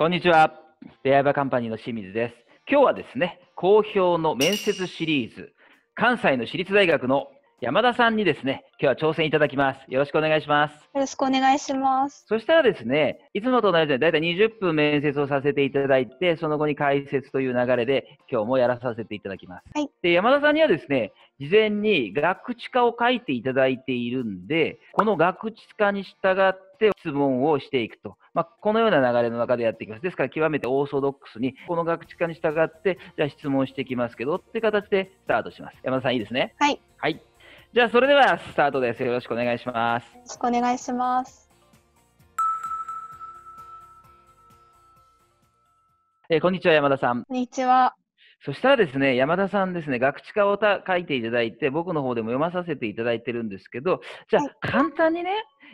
こんにちは。ベアバカンパニーの清水です。今日はですね、好評の面接シリーズ、関西の私立大学の山田さんにですね、今日は挑戦いただきます。よろしくお願いします。よろしくお願いします。そしたらですね、いつもと同じで、だいたい20分面接をさせていただいて、その後に解説という流れで、今日もやらさせていただきます。はい、で、山田さんにはですね、事前に学知化を書いていただいているんで、この学知化に従って質問をしていくと。まあ、このような流れの中でやっていきます。ですから、極めてオーソドックスに、この学知化に従って、じゃあ質問していきますけど、って形でスタートします。山田さん、いいですね。はい。はいじゃあそれではスタートです。よろしくお願いします。よろしくお願いします。えー、こんにちは山田さん。こんにちは。そしたらですね、山田さんですね、学知化をた書いていただいて、僕の方でも読まさせていただいてるんですけど、じゃあ、簡単にね、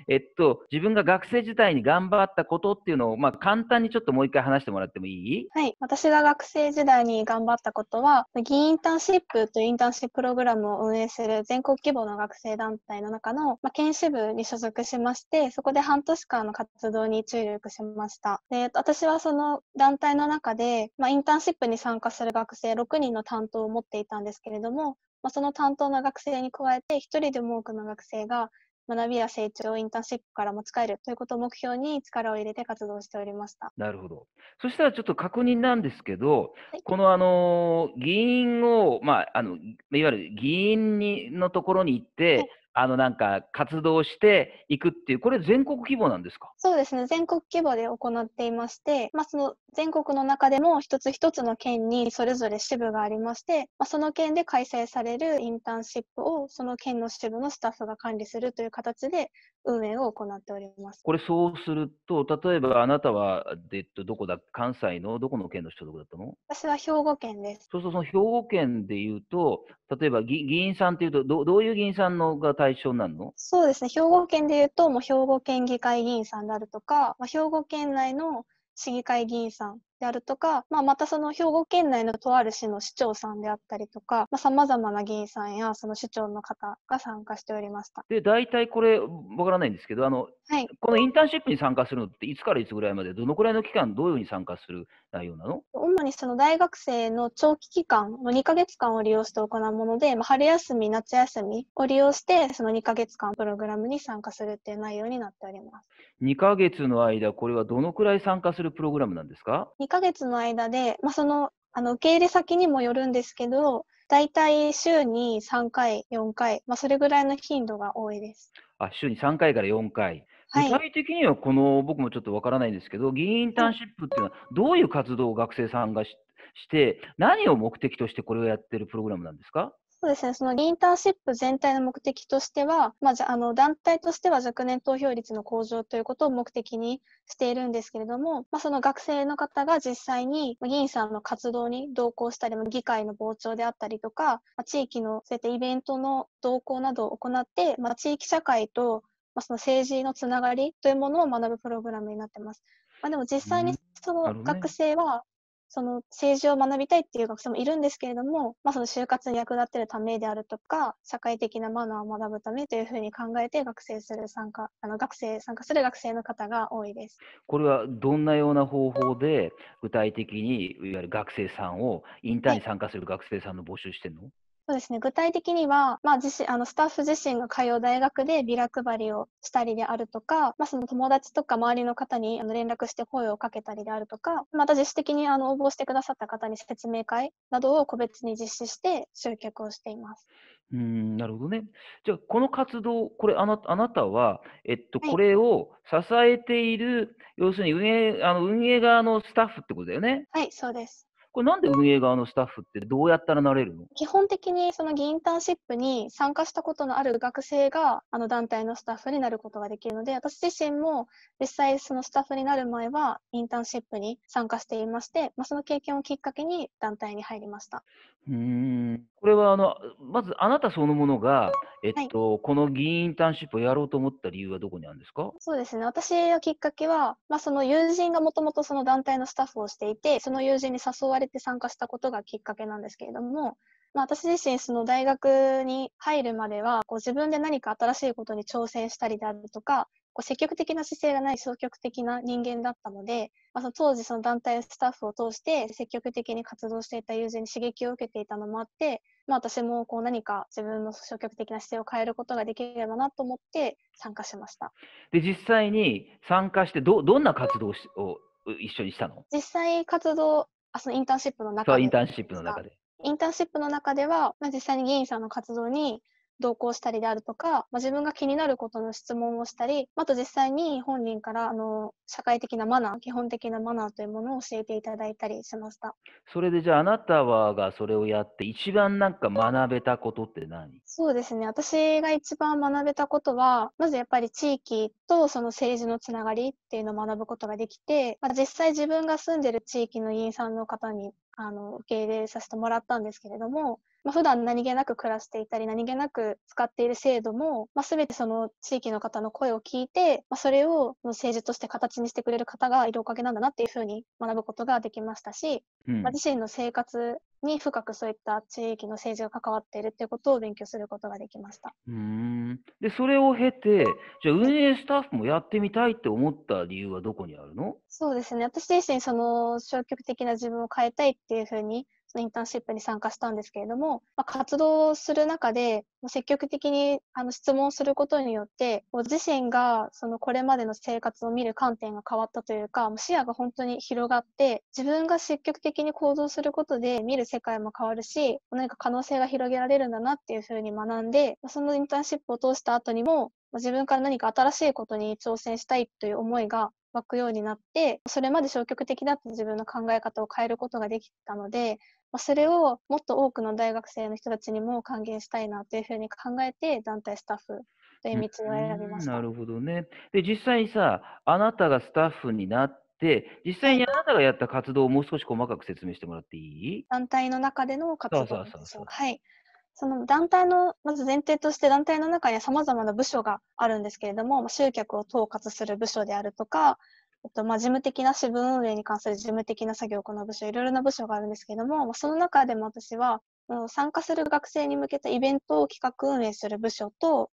えっと、自分が学生時代に頑張ったことっていうのを、まあ、簡単にちょっともう一回話してもらってもいいはい。私が学生時代に頑張ったことは、議員インターンシップというインターンシッププログラムを運営する全国規模の学生団体の中の、まあ、研修部に所属しまして、そこで半年間の活動に注力しました。で、私はその団体の中で、まあ、インターンシップに参加する学生6人の担当を持っていたんですけれども、まあ、その担当の学生に加えて、1人でも多くの学生が学びや成長、インターンシップから持ち帰るということを目標に力を入れて活動しておりました。なるほど。そしたらちょっと確認なんですけど、はい、このあの議員を、まあ、あのいわゆる議員にのところに行って、はいあのなんか活動していくっていう、これ全国規模なんですかそうですね、全国規模で行っていまして、まあ、その全国の中でも一つ一つの県にそれぞれ支部がありまして、まあ、その県で開催されるインターンシップをその県の支部のスタッフが管理するという形で運営を行っております。これそうすると、例えばあなたは、えっと、どこだ、関西のどこの県の所属だったの私は兵庫県です。そうそう、その兵庫県でいうと、例えば議議員さんっていうとど、どういう議員さんのが対象なのそうですね、兵庫県でいうと、もう兵庫県議会議員さんであるとか、まあ、兵庫県内の市議会議員さんであるとか、まあ、またその兵庫県内のとある市の市長さんであったりとか、まあ、様々な議員さんやその市長の方が参加しておりました。で、大体これ、わからないんですけど、あの、はい、このインターンシップに参加するのって、いつからいつぐらいまで、どのくらいの期間、どういうふうに参加する内容なの主にその大学生の長期期間の2ヶ月間を利用して行うもので、まあ、春休み、夏休みを利用して、その2ヶ月間プログラムに参加するっていう内容になっております。2ヶ月の間、これはどのくらい参加するプログラムなんですか ?2 ヶ月の間で、まあ、そのあの受け入れ先にもよるんですけど、大体週に3回、4回、まあ、それぐらいの頻度が多いです。あ週に3回から4回。具体的にはこの、はい、僕もちょっとわからないんですけど、議員インターンシップっていうのは、どういう活動を学生さんがして、何を目的としてこれをやってるプログラムなんですかそうですね、そのインターンシップ全体の目的としては、まあ、じゃあの団体としては若年投票率の向上ということを目的にしているんですけれども、まあ、その学生の方が実際に議員さんの活動に同行したり、議会の傍聴であったりとか、まあ、地域のそういったイベントの同行などを行って、まあ、地域社会と、まあ、その政治のつながりというものを学ぶプログラムになってます。まあ、でも実際にその学生は、その政治を学びたいっていう学生もいるんですけれども、まあ、その就活に役立ってるためであるとか、社会的なマナーを学ぶためというふうに考えて学生する参加、あの学生、参加する学生の方が多いです。これはどんなような方法で具体的にいわゆる学生さんをインターンに参加する学生さんの募集してるの、はいそうですね具体的には、まあ、自身あのスタッフ自身が通う大学でビラ配りをしたりであるとか、まあ、その友達とか周りの方にあの連絡して声をかけたりであるとかまた自主的にあの応募してくださった方に説明会などを個別に実施して集客をしています。うんなるほどね。じゃあ、この活動、これ、あなあなたは、えっと、はい、これを支えている、要するに運営あの運営側のスタッフってことだよね。はい、そうです。これなんで運営側のスタッフってどうやったらなれるの基本的にその議員ターンシップに参加したことのある学生があの団体のスタッフになることができるので私自身も実際そのスタッフになる前はインターンシップに参加していまして、まあ、その経験をきっかけに団体に入りましたうんこれはあのまずあなたそのものが、えっと、はい、この議員インターンシップをやろうと思った理由はどこにあるんですかそうですね私のきっかけは、まあ、その友人がもともとその団体のスタッフをしていてその友人に誘われて参加したことがきっかけなんですけれども、まあ、私自身その大学に入るまではこう自分で何か新しいことに挑戦したりであるとかこう積極的な姿勢がない消極的な人間だったので、まあ、その当時その団体スタッフを通して積極的に活動していた友人に刺激を受けていたのもあって、まあ、私もこう何か自分の消極的な姿勢を変えることができればなと思って参加しましたで実際に参加してどどんな活動を一緒にしたの実際活動あそのインターンシップの中でインターンシップの中でインターンシップの中では、まあ、実際に議員さんの活動に同行したりであるとか、まあ、自分が気になることの質問をしたり、あと実際に本人からあの社会的なマナー、基本的なマナーというものを教えていただいたりしました。それでじゃああなたはがそれをやって一番なんか学べたことって何そうですね。私が一番学べたことは、まずやっぱり地域とその政治のつながりっていうのを学ぶことができて、まあ、実際自分が住んでる地域の委員さんの方にあの、受け入れさせてもらったんですけれども、まあ、普段何気なく暮らしていたり、何気なく使っている制度も、まあ、全てその地域の方の声を聞いて、まあ、それを政治として形にしてくれる方がいるおかげなんだなっていうふうに学ぶことができましたし、うん、まあ、自身の生活に深くそういった地域の政治が関わっているということを勉強することができましたうんでそれを経てじゃあ運営スタッフもやってみたいって思った理由はどこにあるのそうですね私自身その消極的な自分を変えたいっていうふうにのインターンシップに参加したんですけれども、まあ、活動する中で積極的にあの質問することによって自身がそのこれまでの生活を見る観点が変わったというか視野が本当に広がって自分が積極的に行動することで見る世界も変わるし何か可能性が広げられるんだなっていうふうに学んでそのインターンシップを通した後にも自分から何か新しいことに挑戦したいという思いが湧くようになってそれまで消極的だった自分の考え方を変えることができたのでまあ、それをもっと多くの大学生の人たちにも還元したいなというふうに考えて、団体スタッフという道を選びました。なるほどね。で、実際さ、あなたがスタッフになって、実際にあなたがやった活動をもう少し細かく説明してもらっていい団体の中での活動そうそうそうはい。その団体の、まず前提として団体の中には様々な部署があるんですけれども、集客を統括する部署であるとか、とまあ、事務的な支部運営に関する事務的な作業を行う部署、いろいろな部署があるんですけども、その中でも私は、参加する学生に向けたイベントを企画運営する部署と、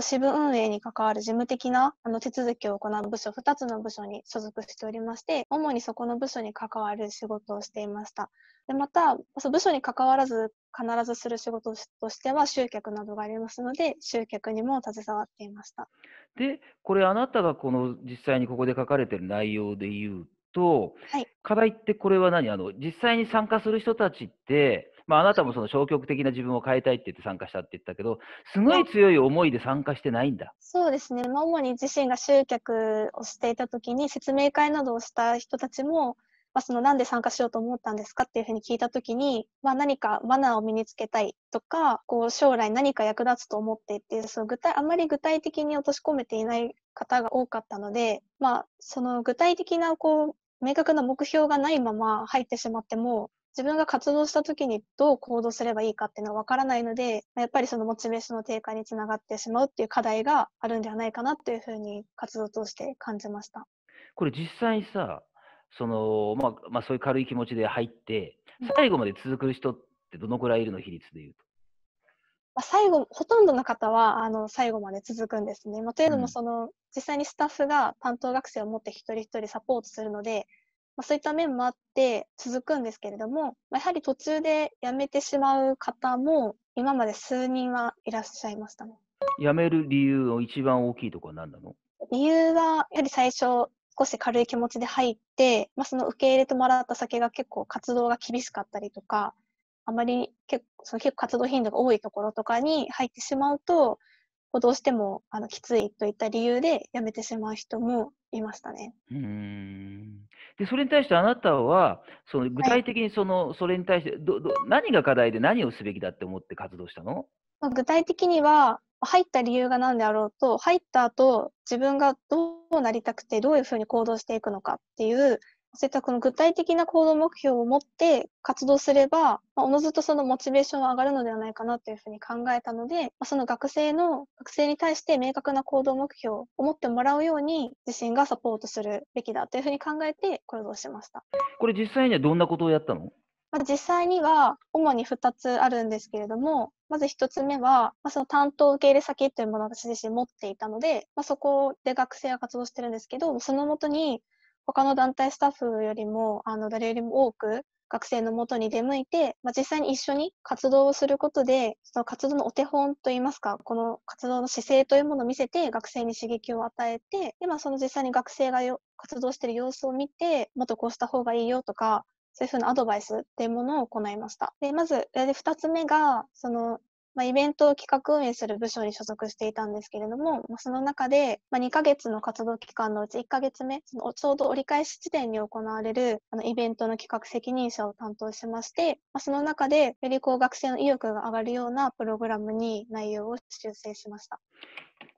支部運営に関わる事務的なあの手続きを行う部署、2つの部署に所属しておりまして、主にそこの部署に関わる仕事をしていました。でまた、その部署に関わらず必ずする仕事としては集客などがありますので、集客にも携わっていました。で、これあなたがこの実際にここで書かれてる内容で言うと、はい、課題ってこれは何あの実際に参加する人たちって、まあ、あなたもその消極的な自分を変えたいって言って参加したって言ったけど、すごい強い思いで参加してないんだ。そうですね、主に自身が集客をしていた時に説明会などをした人たちも、まあ、そのなんで参加しようと思ったんですかっていうふうに聞いたときに、まあ、何かマナーを身につけたいとか、こう将来何か役立つと思ってっていう、その具体、あまり具体的に落とし込めていない方が多かったので、まあ、その具体的なこう、明確な目標がないまま入ってしまっても、自分が活動した時にどう行動すればいいかっていうのは分からないので、やっぱりそのモチベーションの低下につながってしまうっていう課題があるんではないかなっていうふうに活動として感じました。これ実際さ、その、まあ、まあ、そういう軽い気持ちで入って、最後まで続く人ってどのくらいいるの、比率でいうと。まあ、最後、ほとんどの方は、あの、最後まで続くんですね。まあ、というのも、その、うん、実際にスタッフが担当学生を持って一人一人サポートするので、まあ、そういった面もあって続くんですけれども、まあ、やはり途中で辞めてしまう方も、今まで数人はいらっしゃいましたね。辞める理由の一番大きいところは何なの理由は、やはり最初、少し軽い気持ちで入って、まあ、その受け入れてもらった先が結構活動が厳しかったりとか、あまり結構その結構活動頻度が多いところとかに入ってしまうと、どうしてもあのきついといった理由で辞めてしまう人もいましたね。うんでそれに対してあなたはその具体的にその、はい、それに対してどど何が課題で何をすべきだって思って活動したの具体的には入った理由が何であろうと入った後自分がどうなりたくてどういうふうに行動していくのかっていうそういったこの具体的な行動目標を持って活動すれば、まあ、おのずとそのモチベーションは上がるのではないかなというふうに考えたので、まあ、その学生の学生に対して明確な行動目標を持ってもらうように自身がサポートするべきだというふうに考えて行動しましたこれ実際にはどんなことをやったのまあ、実際には主に2つあるんですけれどもまず一つ目は、まあ、その担当受け入れ先というものを私自身持っていたので、まあ、そこで学生は活動してるんですけど、そのもとに他の団体スタッフよりも、あの、誰よりも多く学生のもとに出向いて、まあ、実際に一緒に活動をすることで、その活動のお手本といいますか、この活動の姿勢というものを見せて、学生に刺激を与えて、で、まあ、その実際に学生が活動してる様子を見て、もっとこうした方がいいよとか、そういうふうなアドバイスっていうものを行いました。で、まず、で2つ目が、その、まあ、イベントを企画運営する部署に所属していたんですけれども、まあ、その中で、まあ、2ヶ月の活動期間のうち1ヶ月目、そのちょうど折り返し地点に行われるあのイベントの企画責任者を担当しまして、まあ、その中でより高学生の意欲が上がるようなプログラムに内容を修正しました。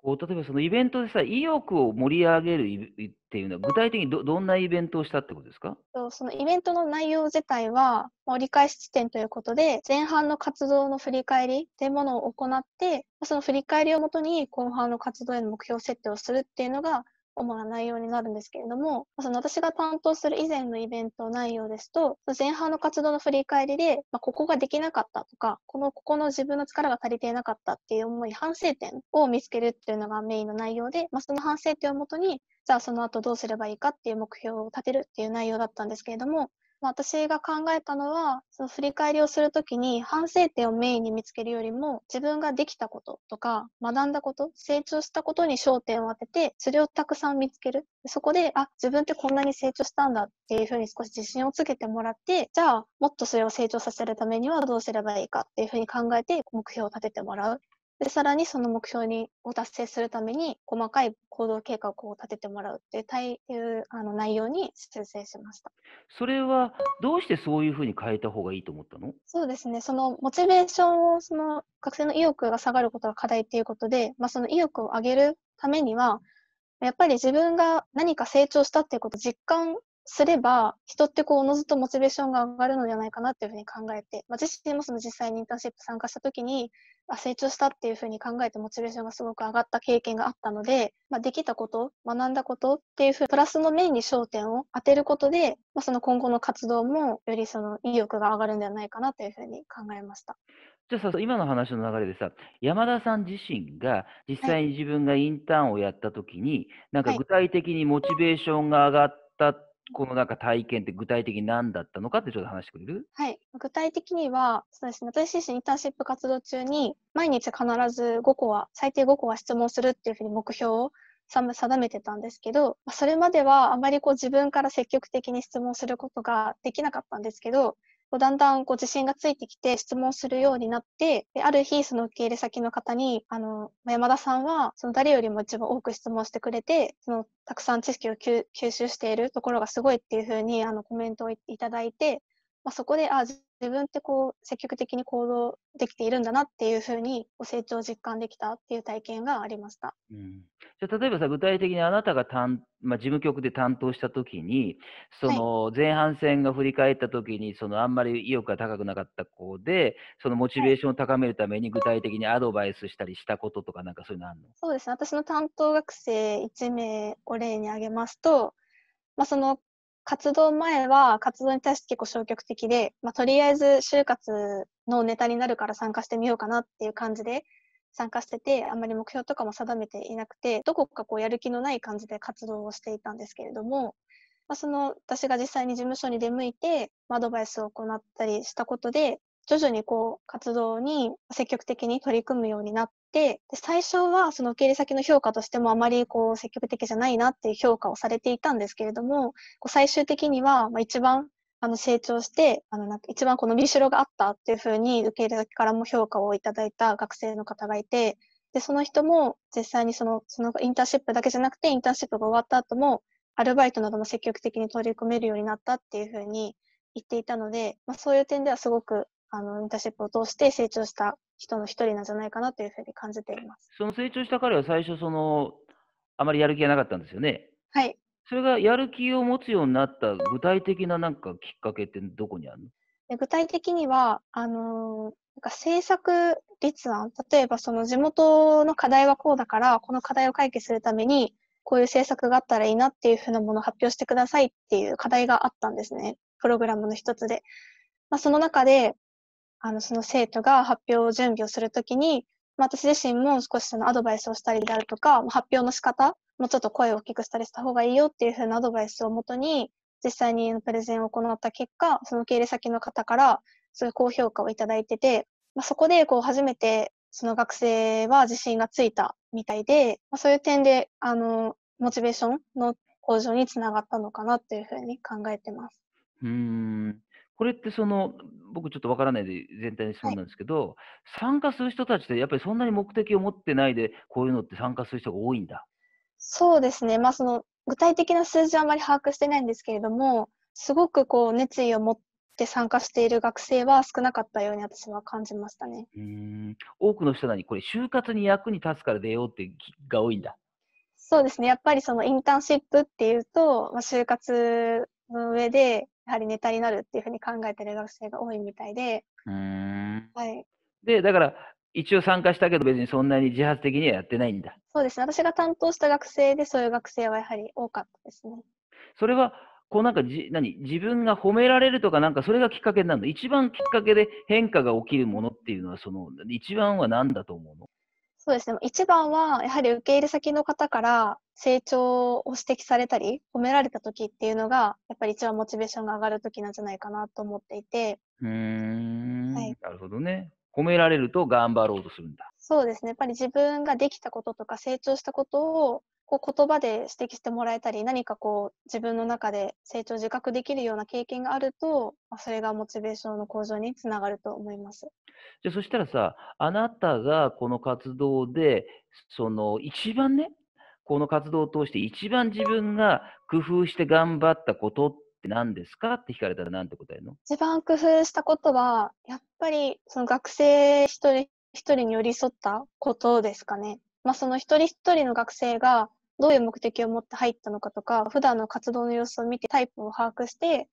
こう例えばそのイベントでさ、意欲を盛り上げるっていうのは、具体的にどどんなイベントをしたってことですかそのイベントの内容自体は、折り返し地点ということで、前半の活動の振り返りというものを行って、その振り返りをもとに後半の活動への目標設定をするっていうのが、主な内容になるんですけれども、その私が担当する以前のイベント内容ですと、前半の活動の振り返りで、まあ、ここができなかったとか、この、ここの自分の力が足りていなかったっていう思い、反省点を見つけるっていうのがメインの内容で、まあ、その反省点をもとに、じゃあその後どうすればいいかっていう目標を立てるっていう内容だったんですけれども、私が考えたのはその振り返りをするときに反省点をメインに見つけるよりも自分ができたこととか学んだこと成長したことに焦点を当ててそれをたくさん見つけるそこであ自分ってこんなに成長したんだっていうふうに少し自信をつけてもらってじゃあもっとそれを成長させるためにはどうすればいいかっていうふうに考えて目標を立ててもらうで、さらにその目標にを達成するために、細かい行動計画を立ててもらうっていういうあの内容に修正しました。それは、どうしてそういうふうに変えた方がいいと思ったのそうですね、そのモチベーションを、その学生の意欲が下がることが課題っていうことで、まあ、その意欲を上げるためには、やっぱり自分が何か成長したっていうことを実感すれば、人ってこう、おのずとモチベーションが上がるのではないかなっていうふうに考えて、まあ、自身もその実際にインターンシップ参加した時に、あ成長したっていうふうに考えてモチベーションがすごく上がった経験があったので、まあ、できたこと、学んだことっていうふうに、プラスの面に焦点を当てることで、まあ、その今後の活動もよりその意欲が上がるんではないかなというふうに考えました。じゃあさ、今の話の流れでさ、山田さん自身が実際に自分がインターンをやった時に、はい、なんか具体的にモチベーションが上がったって、このなんか体験って具体的に何だったのかってちょっと話してくれるはい。具体的には、そうですね。私自身インターンシップ活動中に、毎日必ず5個は、最低5個は質問するっていうふうに目標を定めてたんですけど、それまではあまりこう自分から積極的に質問することができなかったんですけど、こうだんだんこう自信がついてきて質問するようになって、である日、その受け入れ先の方に、あの、山田さんは、その誰よりも一番多く質問してくれて、その、たくさん知識を吸収しているところがすごいっていうふうに、あの、コメントをいただいて、まあ、そこで、あ、自分ってこう積極的に行動できているんだなっていうふうに成長を実感できたっていう体験がありました、うん、じゃ例えばさ具体的にあなたがん、まあ、事務局で担当した時にその前半戦が振り返った時に、そのあんまり意欲が高くなかった子でそのモチベーションを高めるために具体的にアドバイスしたりしたこととかなんかそういうのあるのそうですね私の担当学生1名を例に挙げますと、まあ、その活動前は活動に対して結構消極的で、まあ、とりあえず就活のネタになるから参加してみようかなっていう感じで参加してて、あんまり目標とかも定めていなくて、どこかこうやる気のない感じで活動をしていたんですけれども、まあ、その私が実際に事務所に出向いて、アドバイスを行ったりしたことで、徐々にこう活動に積極的に取り組むようになっで最初はその受け入れ先の評価としてもあまりこう積極的じゃないなっていう評価をされていたんですけれども、こう最終的にはまあ一番あの成長して、あのなんか一番この伸びしろがあったっていうふうに受け入れ先からも評価をいただいた学生の方がいて、で、その人も実際にその、そのインターンシップだけじゃなくて、インターンシップが終わった後も、アルバイトなども積極的に取り組めるようになったっていうふうに言っていたので、まあ、そういう点ではすごく、あの、インターシップを通して成長した人の一人なんじゃないかなというふうに感じています。その成長した彼は最初その、あまりやる気がなかったんですよね。はい。それがやる気を持つようになった具体的ななんかきっかけってどこにあるの具体的には、あのー、なんか政策立案、例えばその地元の課題はこうだから、この課題を解決するために、こういう政策があったらいいなっていうふうなものを発表してくださいっていう課題があったんですね。プログラムの一つで。まあ、その中で、あの、その生徒が発表準備をするときに、まあ、私自身も少しそのアドバイスをしたりであるとか、発表の仕方、もうちょっと声を大きくしたりした方がいいよっていうふうなアドバイスをもとに、実際にプレゼンを行った結果、その受け入れ先の方から、すごい高評価をいただいてて、まあ、そこでこう初めてその学生は自信がついたみたいで、まあ、そういう点で、あの、モチベーションの向上につながったのかなっていうふうに考えてます。うん。これってその、僕ちょっとわからないで全体の質問なんですけど、参加する人たちってやっぱりそんなに目的を持ってないで、こういうのって参加する人が多いんだ。そうですね。まあその具体的な数字はあまり把握してないんですけれども、すごくこう熱意を持って参加している学生は少なかったように私は感じましたね。うん多くの人なにこれ就活に役に立つから出ようってが多いんだ。そうですね。やっぱりそのインターンシップっていうと、まあ、就活の上でやはりネタになるっていうふうに考えてる学生が多いみたいで。うんはい、でだから一応参加したけど別にそんなに自発的にはやってないんだ。そうですね私が担当した学生でそういう学生はやはり多かったですね。それはこうなんかじ何自分が褒められるとか、なんかそれがきっかけになるの、一番きっかけで変化が起きるものっていうのは、その一番は何だと思うのそうですね、一番はやはり受け入れ先の方から、成長を指摘されたり褒められた時っていうのがやっぱり一番モチベーションが上がる時なんじゃないかなと思っていてうん、はい、なるほどね褒められると頑張ろうとするんだそうですねやっぱり自分ができたこととか成長したことをこう言葉で指摘してもらえたり何かこう自分の中で成長自覚できるような経験があるとそれがモチベーションの向上につながると思いますじゃあそしたらさあなたがこの活動でその一番ねこの活動を通して一番自分が工夫して頑張ったことって何ですかって聞かれたら何て答えるの一番工夫したことは、やっぱりその学生一人一人に寄り添ったことですかね。まあその一人一人の学生がどういう目的を持って入ったのかとか、普段の活動の様子を見てタイプを把握して、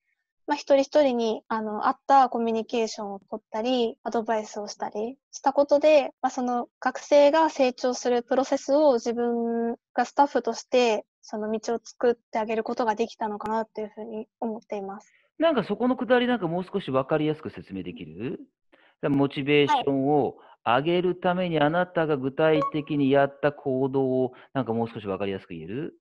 まあ、一人一人に、あの、合ったコミュニケーションを取ったり、アドバイスをしたりしたことで、まあ、その学生が成長するプロセスを自分がスタッフとして、その道を作ってあげることができたのかなっていうふうに思っています。なんかそこのくだりなんかもう少し分かりやすく説明できるモチベーションを上げるためにあなたが具体的にやった行動をなんかもう少し分かりやすく言える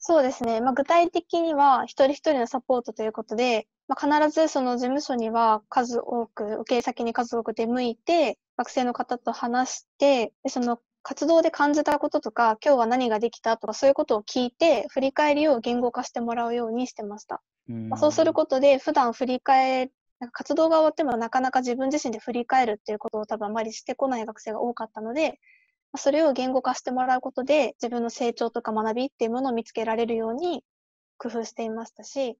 そうですね。まあ、具体的には、一人一人のサポートということで、まあ、必ずその事務所には数多く、受け先に数多く出向いて、学生の方と話して、でその活動で感じたこととか、今日は何ができたとか、そういうことを聞いて、振り返りを言語化してもらうようにしてました。まあ、そうすることで、普段振り返なんか活動が終わってもなかなか自分自身で振り返るっていうことを多分あまりしてこない学生が多かったので、それを言語化してもらうことで自分の成長とか学びっていうものを見つけられるように工夫していましたし、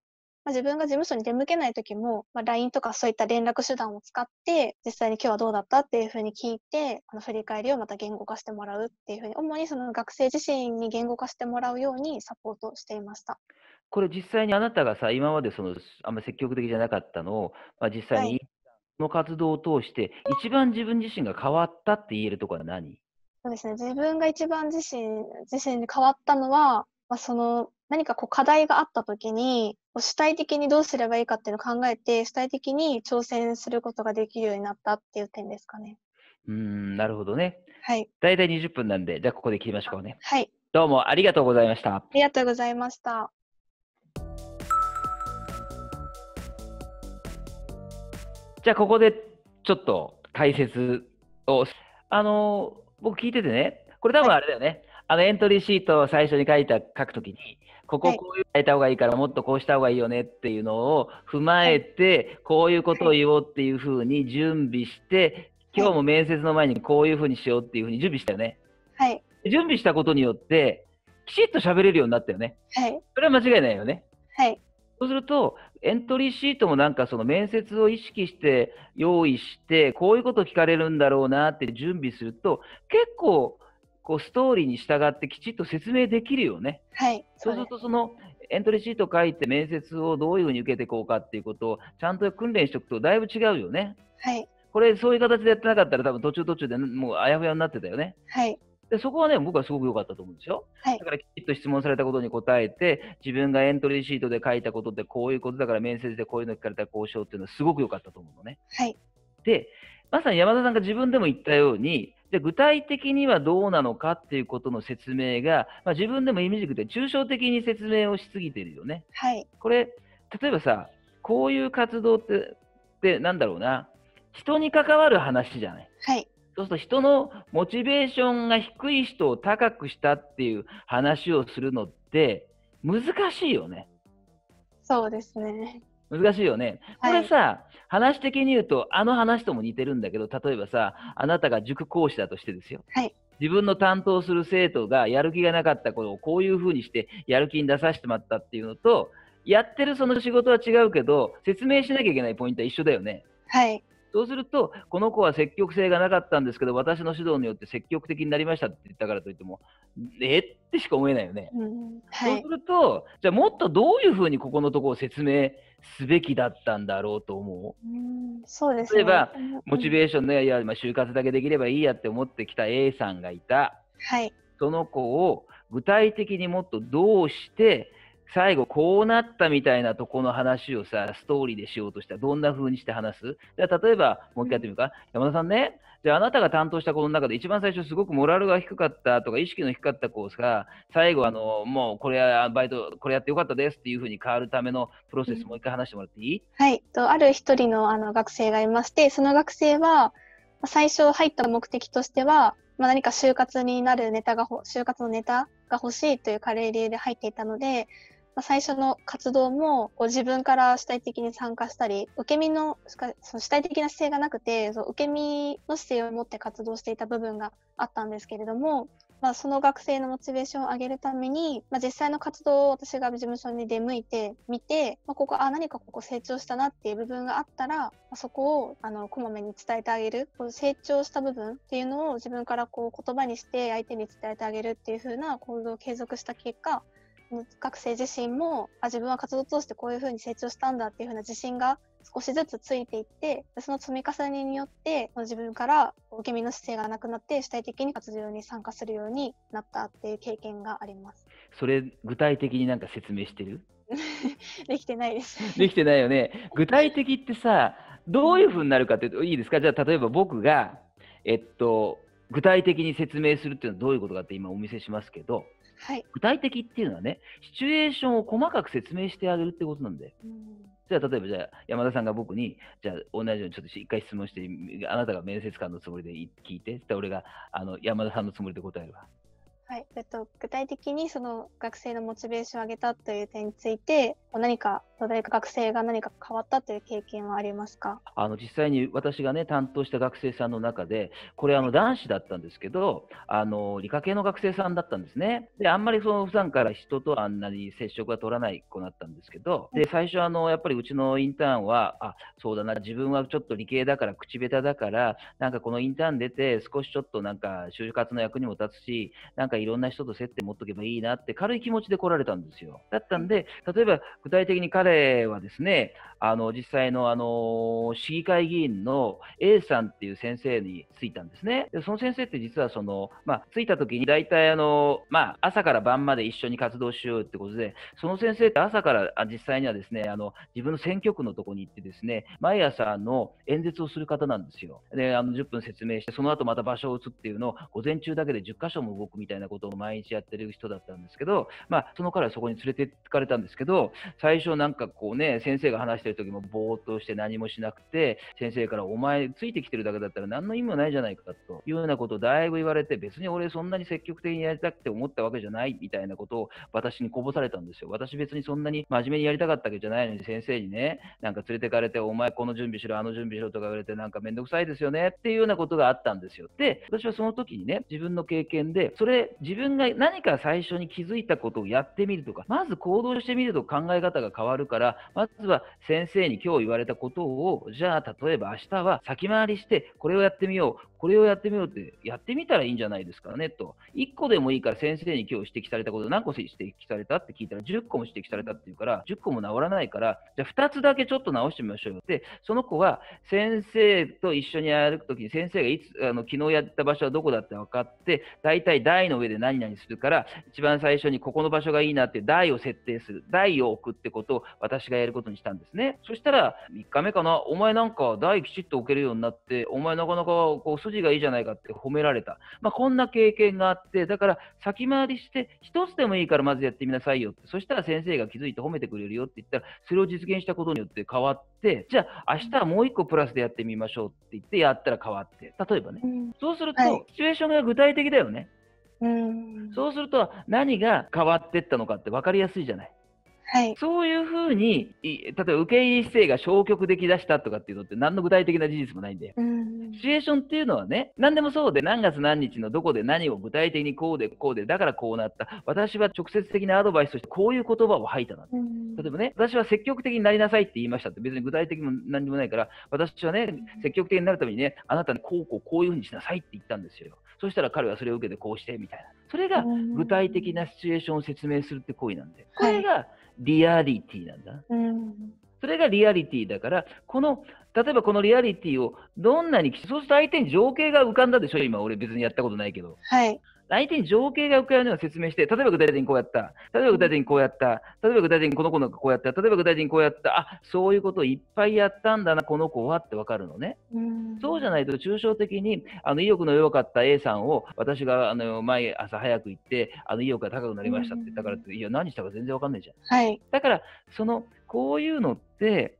まあ、自分が事務所に出向けない時も、まあ、LINE とかそういった連絡手段を使って実際に今日はどうだったっていうふうに聞いてあの振り返りをまた言語化してもらうっていうふうに主にその学生自身に言語化してもらうようにサポートしていました。これ実際にあなたがさ今までそのあんまり積極的じゃなかったのを、まあ、実際に、はい、の活動を通して一番自分自身が変わったって言えるところは何そうですね、自分が一番自身、自身で変わったのは、まあ、その何かこう課題があった時に、主体的にどうすればいいかっていうのを考えて、主体的に挑戦することができるようになったっていう点ですかね。うん、なるほどね。はい。大体20分なんで、じゃあここで切りましょうね。はい。どうもありがとうございました。ありがとうございました。じゃあここでちょっと解説を、あの僕聞いててね、これ多分あれだよね、はい、あのエントリーシートを最初に書いた書くときに、こここういう書いた方がいいから、もっとこうした方がいいよねっていうのを踏まえて、こういうことを言おうっていうふうに準備して、今日も面接の前にこういうふうにしようっていうふうに準備したよね。はい。準備したことによって、きちっと喋れるようになったよね。はい。それは間違いないよね。はい。そうすると、エントリーシートもなんかその面接を意識して用意して、こういうこと聞かれるんだろうなって準備すると、結構こうストーリーに従ってきちっと説明できるよね。はい。そうするとそのエントリーシート書いて面接をどういうふうに受けていこうかっていうことをちゃんと訓練しておくとだいぶ違うよね。はい。これそういう形でやってなかったら多分途中途中でもうあやふやになってたよね。はい。でそこはね、僕はすごく良かったと思うんですよ。はい、だからきちっと質問されたことに答えて、自分がエントリーシートで書いたことってこういうことだから、面接でこういうの聞かれた交渉っていうのはすごく良かったと思うのね。はい、で、まさに山田さんが自分でも言ったように、で具体的にはどうなのかっていうことの説明が、まあ、自分でも意味軸で抽象的に説明をしすぎてるよね。はい、これ、例えばさ、こういう活動って、ってなんだろうな、人に関わる話じゃない。はいそうすると人のモチベーションが低い人を高くしたっていう話をするのって難しいよね。そうですね。難しいよね。これさ、はい、話的に言うと、あの話とも似てるんだけど、例えばさ、あなたが塾講師だとしてですよ。はい、自分の担当する生徒がやる気がなかったことをこういうふうにしてやる気に出させてもらったっていうのと、やってるその仕事は違うけど、説明しなきゃいけないポイントは一緒だよね。はい。そうすると、この子は積極性がなかったんですけど、私の指導によって積極的になりましたって言ったからといっても、えってしか思えないよね。うんはい、そうすると、じゃあもっとどういうふうにここのところを説明すべきだったんだろうと思う。うんそうです、ね、例えば、モチベーションの、いやいや、就活だけできればいいやって思ってきた A さんがいた。はい、その子を具体的にもっとどうして最後こうなったみたいなとこの話をさ、ストーリーでしようとしたらどんな風にして話すじゃ例えば、もう一回やってみるか。山田さんね、じゃああなたが担当した子の中で一番最初すごくモラルが低かったとか意識の低かった子が最後あの、もうこれはバイト、これやってよかったですっていう風に変わるためのプロセス、もう一回話してもらっていいはいと。ある一人のあの学生がいまして、その学生は最初入った目的としては、まあ、何か就活になるネタが、就活のネタが欲しいというカレー理由で入っていたので、最初の活動もこう自分から主体的に参加したり受け身のその主体的な姿勢がなくてそう受け身の姿勢を持って活動していた部分があったんですけれども、まあ、その学生のモチベーションを上げるために、まあ、実際の活動を私が事務所に出向いてみて、まあ、ここあ何かここ成長したなっていう部分があったら、まあ、そこをあのこまめに伝えてあげるこう成長した部分っていうのを自分からこう言葉にして相手に伝えてあげるっていう風な行動を継続した結果学生自身もあ自分は活動を通してこういうふうに成長したんだっていうふうな自信が少しずつついていってその積み重ねによって自分から受け身の姿勢がなくなって主体的に活動に参加するようになったっていう経験があります。それ具体的になんか説明してる できてないです できてないよね。具体的ってさどういうふうになるかっていいですかじゃあ例えば僕がえっと具体的に説明するっていうのはどういうことかって今お見せしますけど。はい、具体的っていうのはね、シチュエーションを細かく説明してあげるってことなんで。うんじゃあ、例えば、じゃあ、山田さんが僕に、じゃあ、同じようにちょっと一回質問して、あなたが面接官のつもりで聞いて、って俺が、あの、山田さんのつもりで答えるわ。はい、えっと、具体的にその学生のモチベーションを上げたという点について、何か大学生が何か変わったという経験はありますかあの実際に私がね担当した学生さんの中でこれあの男子だったんですけどあの理科系の学生さんだったんですねであんまりその普段から人とあんなに接触が取らない子だったんですけどで最初あのやっぱりうちのインターンはあそうだな自分はちょっと理系だから口下手だからなんかこのインターン出て少しちょっとなんか就活の役にも立つしなんかいろんな人と接点持っとけばいいなって軽い気持ちで来られたんですよだったんで例えば具体的に彼彼はですね、あの実際のあの市議会議員の A さんっていう先生に就いたんですね。でその先生って実はその、まあ、着いた時に大体あの、まあ、朝から晩まで一緒に活動しようってことで、その先生って朝から実際にはですねあの自分の選挙区のとこに行ってですね毎朝の演説をする方なんですよ。であの10分説明してその後また場所を移つっていうのを午前中だけで10箇所も動くみたいなことを毎日やってる人だったんですけど、まあ、その彼はそこに連れて行かれたんですけど最初なんかこうね、先生が話してる時もぼーっとして何もしなくて、先生からお前ついてきてるだけだったら何の意味もないじゃないかというようなことをだいぶ言われて、別に俺そんなに積極的にやりたくて思ったわけじゃないみたいなことを私にこぼされたんですよ。私別にそんなに真面目にやりたかったわけじゃないのに先生にね、なんか連れてかれて、お前この準備しろ、あの準備しろとか言われて、なんかめんどくさいですよねっていうようなことがあったんですよ。で、私はその時にね、自分の経験で、それ自分が何か最初に気づいたことをやってみるとか、まず行動してみると考え方が変わるから、まずは先生に今日言われたことを、じゃあ例えば明日は先回りして、これをやってみよう、これをやってみようって、やってみたらいいんじゃないですかねと。1個でもいいから先生に今日指摘されたこと、何個指摘されたって聞いたら、10個も指摘されたっていうから、10個も治らないから、じゃあ2つだけちょっと直してみましょうよって、その子は先生と一緒に歩くときに、先生がいつ、あの昨日やった場所はどこだって分かって、大体台の上で何々するから、一番最初にここの場所がいいなって台を設定する。台を置くってことを私がやることにしたんですね。そしたら、3日目かな、お前なんか台きちっと置けるようになって、お前なかなかこう筋がいいじゃないかって褒められた。まあ、こんな経験があって、だから先回りして、1つでもいいからまずやってみなさいよって。そしたら先生が気づいて褒めてくれるよって言ったら、それを実現したことによって変わって、じゃあ明日はもう1個プラスでやってみましょうって言って、やったら変わって。例えばね。そうすると、シチュエーションが具体的だよね。うんそうすると何が変わってったのかって分かりやすいじゃない。はい、そういうふうに例えば受け入れ姿勢が消極的だしたとかっていうのって何の具体的な事実もないんで、うん、シチュエーションっていうのはね何でもそうで何月何日のどこで何を具体的にこうでこうでだからこうなった私は直接的なアドバイスとしてこういう言葉を吐いたな、うん、例えばね私は積極的になりなさいって言いましたって別に具体的も何にもないから私はね積極的になるためにねあなたにこうこうこういうふうにしなさいって言ったんですよ。そしたら彼はそれを受けてこうしてみたいなそれが具体的なシチュエーションを説明するって行為なんでこれがリアリティなんだ、はい、それがリアリティだからこの例えばこのリアリティをどんなにそうすると相手に情景が浮かんだでしょ今俺別にやったことないけど、はい、相手に情景が浮かぶように説明して、例えば具体的にこうやった、例えば具体的にこうやった、例えば具体的にこの子のこうやった、例えば具体的にこうやった、あそういうことをいっぱいやったんだな、この子はって分かるのね。うそうじゃないと、抽象的にあの意欲の弱かった A さんを、私があの毎朝早く行って、あの意欲が高くなりましたって言ったからって、いや、何したか全然分かんないじゃん。はい、だから、そのこういうのって、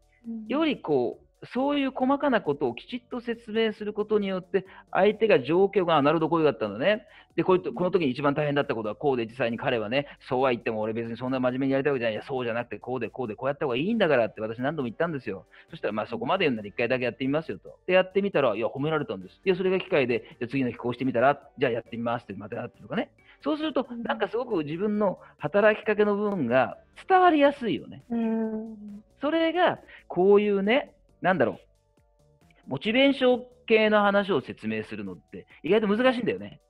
よりこう、そういう細かなことをきちっと説明することによって、相手が状況が、なるほど、こういうだったんだね。で、こういうこの時に一番大変だったことはこうで、実際に彼はね、そうは言っても俺別にそんな真面目にやりたいわけじゃない。いや、そうじゃなくて、こうで、こうで、こうやった方がいいんだからって私何度も言ったんですよ。そしたら、まあそこまで言うなら一回だけやってみますよと。で、やってみたら、いや、褒められたんです。いや、それが機会で、じゃ次の日こうしてみたら、じゃあやってみますって、またやってとかね。そうすると、なんかすごく自分の働きかけの部分が伝わりやすいよね。それが、こういうね、なんだろう、モチベーション系の話を説明するのって意外と難しいんだよね。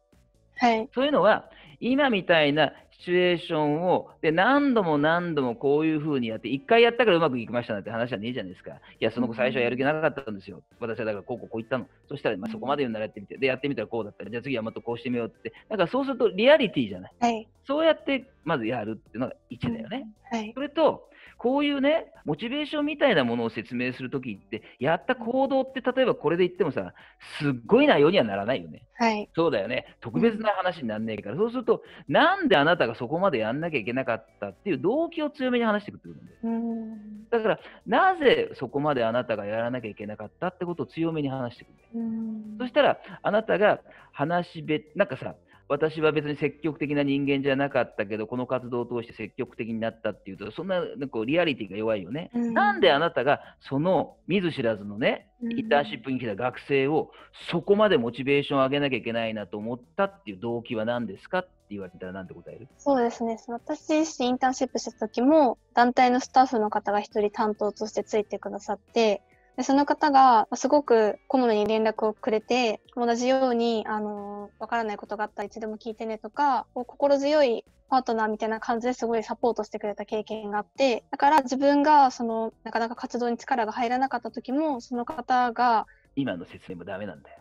はい、そういうのは、今みたいなシチュエーションをで何度も何度もこういうふうにやって、1回やったからうまくいきましたなんて話はねえじゃないですか。いや、その子最初はやる気なかったんですよ。私はだからこうこうこう言ったの。そしたら、まあ、そこまで言うならやってみて、で、やってみたらこうだったら、じゃあ次はもっとこうしてみようって。だからそうするとリアリティじゃない。はい、そうやってまずやるっていうのが1だよね。うん、はい、それと、こういうね、モチベーションみたいなものを説明するときって、やった行動って、例えばこれで言ってもさ、すっごい内容にはならないよね。はい、そうだよね。特別な話になんねえから、うん、そうすると、なんであなたがそこまでやんなきゃいけなかったっていう動機を強めに話してくってことなんだよ。だから、なぜそこまであなたがやらなきゃいけなかったってことを強めに話してくる。そしたら、あなたが話しべ、なんかさ、私は別に積極的な人間じゃなかったけど、この活動を通して積極的になったっていうと、そんななんかリアリティが弱いよね、うん、なんであなたがその見ず知らずのね、インターンシップに来た学生をそこまでモチベーションを上げなきゃいけないなと思ったっていう動機は何ですかって言われたら何て答えるそうですね。私自身インターンシップした時も、団体のスタッフの方が1人担当としてついてくださって、でその方がすごくこまめに連絡をくれて同じようにあのわからないことがあったらいつでも聞いてねとか心強いパートナーみたいな感じですごいサポートしてくれた経験があってだから自分がそのなかなか活動に力が入らなかった時もその方が今の説明もダメなんだよ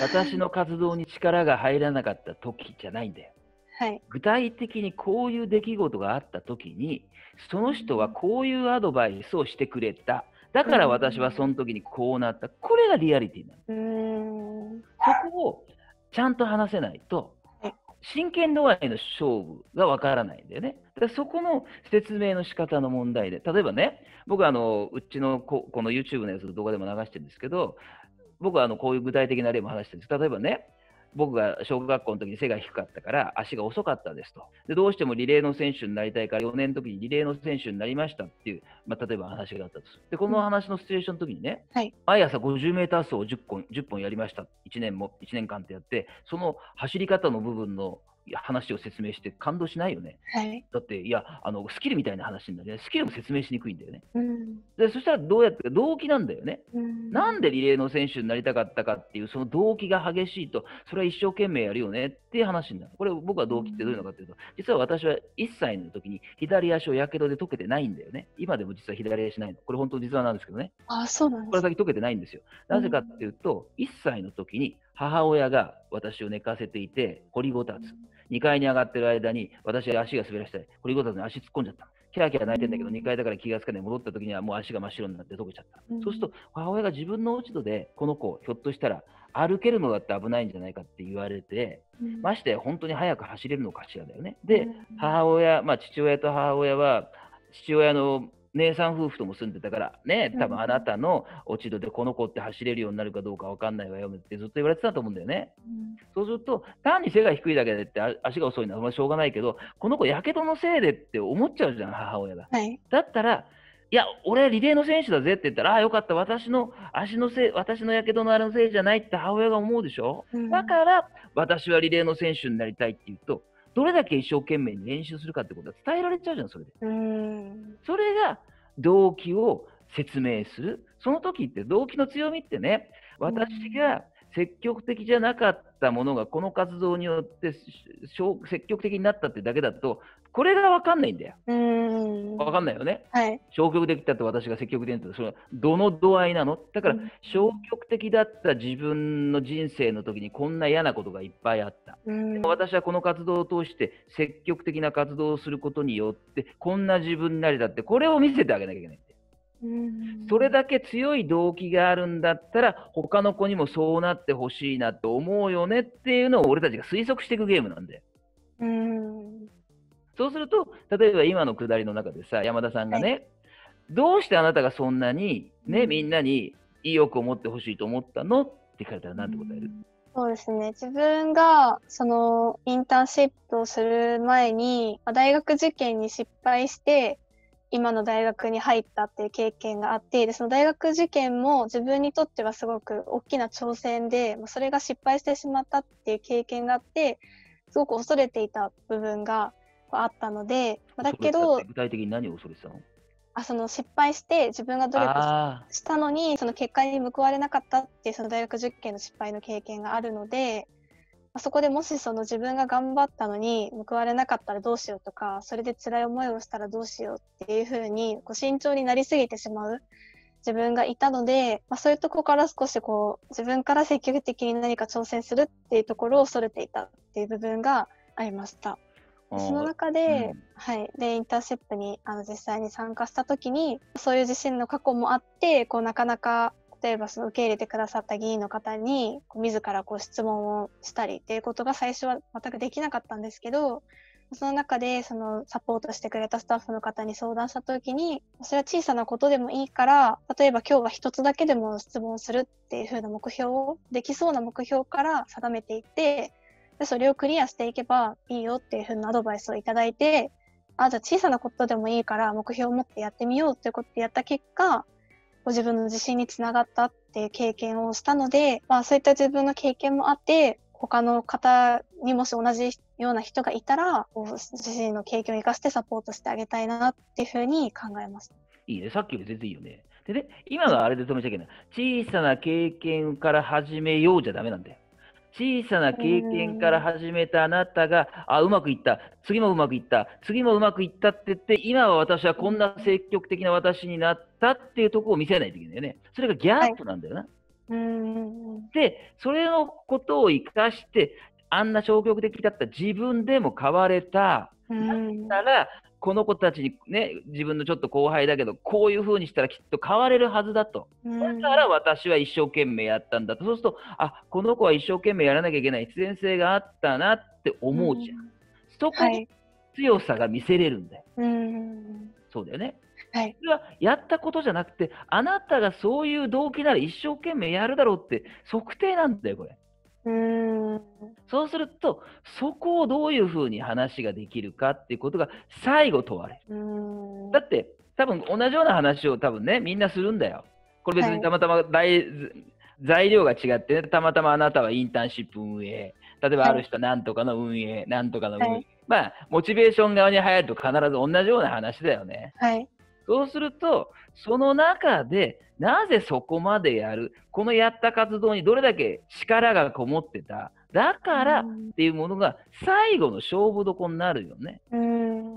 私の活動に力が入らなかった時じゃないんだよはい、具体的にこういう出来事があった時にその人はこういうアドバイスをしてくれただから私はその時にこうなった。これがリアリティなの。そこをちゃんと話せないと、真剣度合いの勝負がわからないんだよね。だそこの説明の仕方の問題で、例えばね、僕あの、うちのここの YouTube のやつの動画でも流してるんですけど、僕はあのこういう具体的な例も話してるんです。例えばね、僕が小学校の時に背が低かったから足が遅かったですとでどうしてもリレーの選手になりたいから4年の時にリレーの選手になりましたっていう、まあ、例えば話があったとでこの話のシチュエーションの時にね、はい、毎朝 50m 走を10本 ,10 本やりました1年も1年間ってやってその走り方の部分の話を説明して感動しないよね、はい、だっていやあのスキルみたいな話になるねスキルも説明しにくいんだよね、うん、でそしたらどうやって動機なんだよね、うん、なんでリレーの選手になりたかったかっていうその動機が激しいとそれは一生懸命やるよねっていう話になるこれ僕は動機ってどういうのかっていうと、うん、実は私は1歳の時に左足をやけどで溶けてないんだよね今でも実は左足ないのこれ本当実はなんですけどねあそうなんこれだけ溶けてないんですよなぜかっていうと、1歳の時に母親が私を寝かせていて、掘りごたつ。2階に上がってる間に、私は足が滑らしたり、掘りごたつに足突っ込んじゃった。キラキラ泣いてんだけど、2階だから気がつかない。戻った時にはもう足が真っ白になって溶けちゃった。うん、そうすると、母親が自分の落ち度で、この子、ひょっとしたら、歩けるのだって危ないんじゃないかって言われて、うん、まして本当に速く走れるのかしらだよね。で、母親、まあ、父親と母親は父親の姉さん夫婦とも住んでたからね多分あなたの落ち度でこの子って走れるようになるかどうか分かんないわよってずっと言われてたと思うんだよね、うん、そうすると単に背が低いだけでって足が遅いのはしょうがないけどこの子やけどのせいでって思っちゃうじゃん母親が、はい、だったらいや、俺リレーの選手だぜって言ったら、ああ、よかった、私の足のせい、私のやけどのあれのせいじゃないって母親が思うでしょ、うん、だから、私はリレーの選手になりたいって言うと、どれだけ一生懸命に練習するかってことは伝えられちゃうじゃん、それで。それが動機を説明する。その時って動機の強みってね、私が積極的じゃなかったものがこの活動によって積極的になったってだけだとこれが分かんないんだよ。分かんないよね。はい、消極的だと私が積極的だとそれはどの度合いなのだから、消極的だった自分の人生の時にこんな嫌なことがいっぱいあった。でも私はこの活動を通して積極的な活動をすることによってこんな自分になりだってこれを見せてあげなきゃいけない。それだけ強い動機があるんだったら他の子にもそうなってほしいなと思うよねっていうのを俺たちが推測していくゲームなんで。うんそうすると例えば今のくだりの中でさ山田さんがね、はい、どうしてあなたがそんなに、ね、みんなに意欲を持ってほしいと思ったのって聞かれたら何て答える、そうですね自分がそのインターンシップをする前に大学受験に失敗して今の大学に入ったっていう経験があってでその大学受験も自分にとってはすごく大きな挑戦でそれが失敗してしまったっていう経験があってすごく恐れていた部分があったのでだけど具体的に何を恐れてたのあその失敗して自分が努力したのにその結果に報われなかったっていうその大学受験の失敗の経験があるのでそこでもしその自分が頑張ったのに報われなかったらどうしようとかそれで辛い思いをしたらどうしようっていうふうにこう慎重になりすぎてしまう自分がいたので、まあ、そういうとこから少しこう自分から積極的に何か挑戦するっていうところを恐れていたっていう部分がありました。その中で、うん、はい、でインターンシップにあの実際に参加した時にそういう自身の過去もあってこうなかなか例えばその受け入れてくださった議員の方にこう自らこう質問をしたりっていうことが最初は全くできなかったんですけどその中でそのサポートしてくれたスタッフの方に相談した時にそれは小さなことでもいいから例えば今日は一つだけでも質問するっていう風な目標をできそうな目標から定めていってでそれをクリアしていけばいいよっていう風なアドバイスをいただいてあじゃあ小さなことでもいいから目標を持ってやってみようっていうことでやった結果自分の自信につながったっていう経験をしたので、まあ、そういった自分の経験もあって他の方にもし同じような人がいたら自身の経験を生かしてサポートしてあげたいなっていうふうに考えました。いいね、さっきより全然いいよね。でね、今はあれで止めちゃいけない。小さな経験から始めようじゃダメなんだよ。小さな経験から始めたあなたが、あ、うまくいった、次もうまくいった、次もうまくいったって言って、今は私はこんな積極的な私になったっていうとこを見せないといけないよね。それがギャップなんだよな。はい、うんで、それのことを生かして、あんな消極的だった自分でも変われた。だったら、この子たちにね、自分のちょっと後輩だけど、こういうふうにしたらきっと変われるはずだと。だから私は一生懸命やったんだと。そうすると、あ、この子は一生懸命やらなきゃいけない必然性があったなって思うじゃん。うん、そこに強さが見せれるんだよ。はい、そうだよね。はい、それはやったことじゃなくて、あなたがそういう動機なら一生懸命やるだろうって測定なんだよ、これ。うんそうするとそこをどういうふうに話ができるかっていうことが最後問われるだって多分同じような話を多分ねみんなするんだよこれ別にたまたま大、はい、材料が違って、ね、たまたまあなたはインターンシップ運営例えばある人なんとかの運営、はい、なんとかの運営、はい、まあモチベーション側に入ると必ず同じような話だよね。はいそうすると、その中で、なぜそこまでやる、このやった活動にどれだけ力がこもってた、だからっていうものが最後の勝負どこになるよね。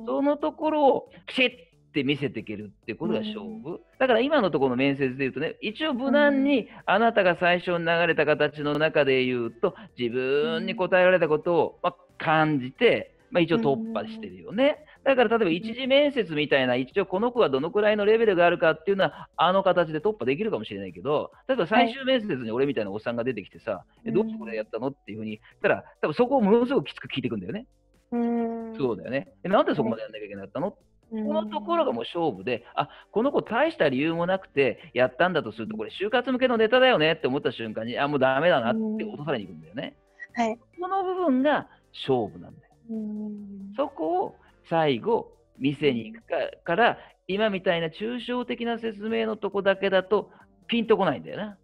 そのところをきちっとて見せていけるってことが勝負、だから今のところの面接で言うとね一応無難にあなたが最初に流れた形の中で言うと自分に答えられたことを、まあ、感じて、まあ、一応突破してるよね、だから例えば一次面接みたいな、一応この子はどのくらいのレベルがあるかっていうのは、あの形で突破できるかもしれないけど、例えば最終面接に俺みたいなおっさんが出てきてさ、はい、えどうしてこれやったのっていうふうに、たら、多分そこをものすごくきつく聞いていくんだよね。うんそうだよね。えなんでそこまでやんなきゃいけなかったのこのところがもう勝負で、あこの子、大した理由もなくてやったんだとすると、これ、就活向けのネタだよねって思った瞬間に、あもうだめだなって落とされに行くんだよね。はい、この部分が勝負なんだよ。そこを最後、店に行くから、今みたいな抽象的な説明のとこだけだと、ピンとこないんだよな。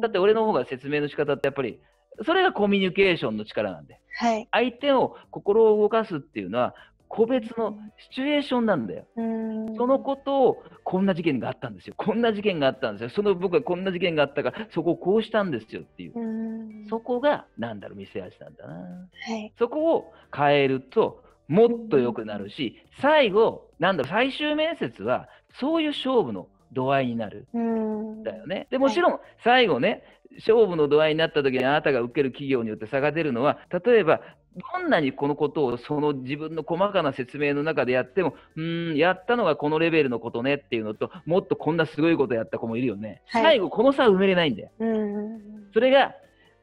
だって俺の方が説明の仕方ってやっぱり、それがコミュニケーションの力なんで、はい、相手を心を動かすっていうのは、個別のシチュエーションなんだよ。そのことを、こんな事件があったんですよ。こんな事件があったんですよ。その僕はこんな事件があったから、そこをこうしたんですよっていう。うそこが、何だろう、見せ味なんだな。はい、そこを変えると、もっと良くなるし、最後、なんだろう、最終面接は、そういう勝負の度合いになる。だよね。で、もちろん、最後ね、勝負の度合いになった時にあなたが受ける企業によって差が出るのは、例えば、どんなにこのことをその自分の細かな説明の中でやっても、うん、やったのがこのレベルのことねっていうのと、もっとこんなすごいことやった子もいるよね。はい、最後、この差埋めれないんだよ。それが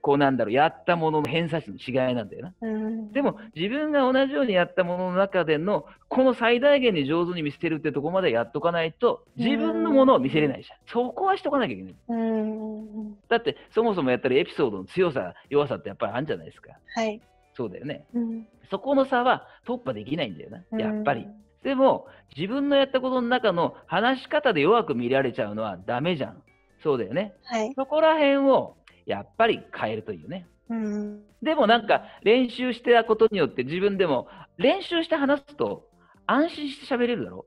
こうなんだろう、やったものの偏差値の違いなんだよな。うん、でも、自分が同じようにやったものの中での、この最大限に上手に見せてるってとこまでやっとかないと、自分のものを見せれないじゃん。そこはしとかなきゃいけない。うん、だって、そもそもやったらエピソードの強さ、弱さってやっぱりあるんじゃないですか。はい。そうだよね。うん、そこの差は突破できないんだよな、やっぱり。でも、自分のやったことの中の話し方で弱く見られちゃうのはダメじゃん。そうだよね。はい、そこら辺をやっぱり変えるというね。うん、でもなんか練習してたことによって自分でも練習して話すと安心して喋れるだろ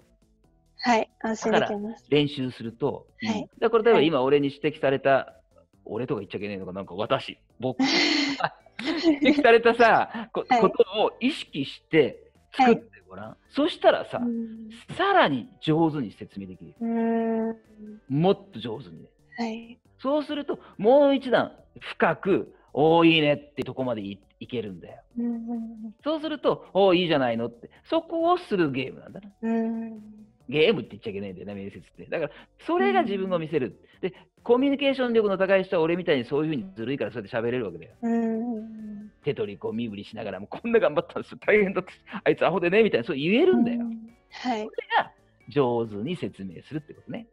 はい安心できます練習すると、はい、だから例えば今俺に指摘された、はい、俺とか言っちゃいけないのかなんか私僕指摘されたさこ、はい、ことを意識して作ってごらん、はい、そしたらさ、うん、さらに上手に説明できるもっと上手にね、はいそうすると、もう一段深く、おお、いいねってとこまでいけるんだよ。そうすると、おお、いいじゃないのって、そこをするゲームなんだな。ゲームって言っちゃいけないんだよね、面接って。だから、それが自分を見せる。で、コミュニケーション力の高い人は俺みたいにそういうふうにずるいからそうやって喋れるわけだよ。手取りこう身振りしながら、もこんな頑張ったんですよ、大変だって、あいつアホでね、みたいな、そう言えるんだよ。はい、それが上手に説明するってことね。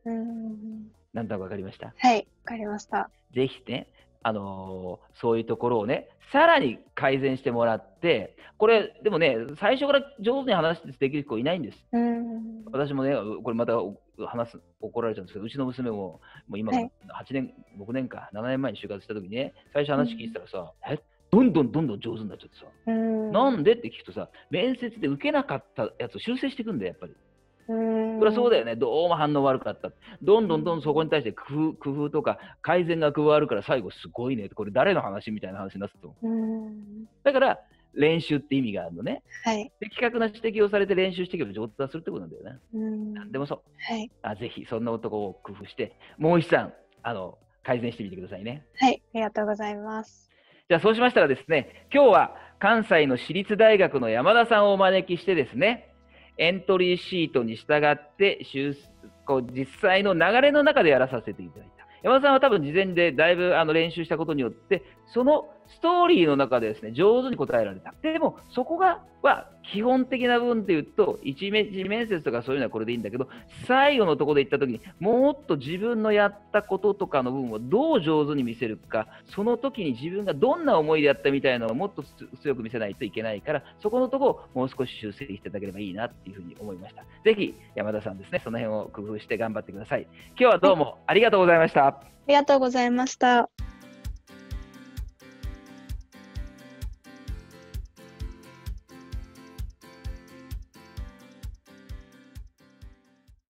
なんだか分かりましたはい分かりましたぜひねあのー、そういうところをねさらに改善してもらってこれでもね最初から上手に話できる子いないんです私もねこれまた話す怒られちゃうんですけどうちの娘ももう今8年、はい、6年か7年前に就活した時ね最初話聞いてたらさ、うん、えどんどんどんどん上手になっちゃってさ、んなんでって聞くとさ面接で受けなかったやつを修正していくんだよやっぱり。それはそうだよね、どうも反応悪かった、どんどんどんそこに対して工夫工夫とか改善が加わるから、最後、すごいね、これ、誰の話みたいな話になってだから練習って意味があるのね、はい、的確な指摘をされて練習していけば上達するってことなんだよね。うんでもそう、はい、あ。ぜひそんな男を工夫して、もう一段あの改善してみてくださいね。はい、ありがとうございます。じゃあそうしましたらですね、今日は関西の私立大学の山田さんをお招きしてですね、エントリーシートに従ってこう実際の流れの中でやらさせていただいた山田さんは多分事前でだいぶあの練習したことによってそのストーリーの中でですね、上手に答えられた。でも、そこが、は、基本的な部分で言うと、一面面接とかそういうのはこれでいいんだけど、最後のところで行った時に、もっと自分のやったこととかの部分をどう上手に見せるか、その時に自分がどんな思いでやったみたいなのをもっと強く見せないといけないから、そこのところをもう少し修正していただければいいなっていうふうに思いました。ぜひ、山田さんですね、その辺を工夫して頑張ってください。今日はどうもありがとうございました。ありがとうございました。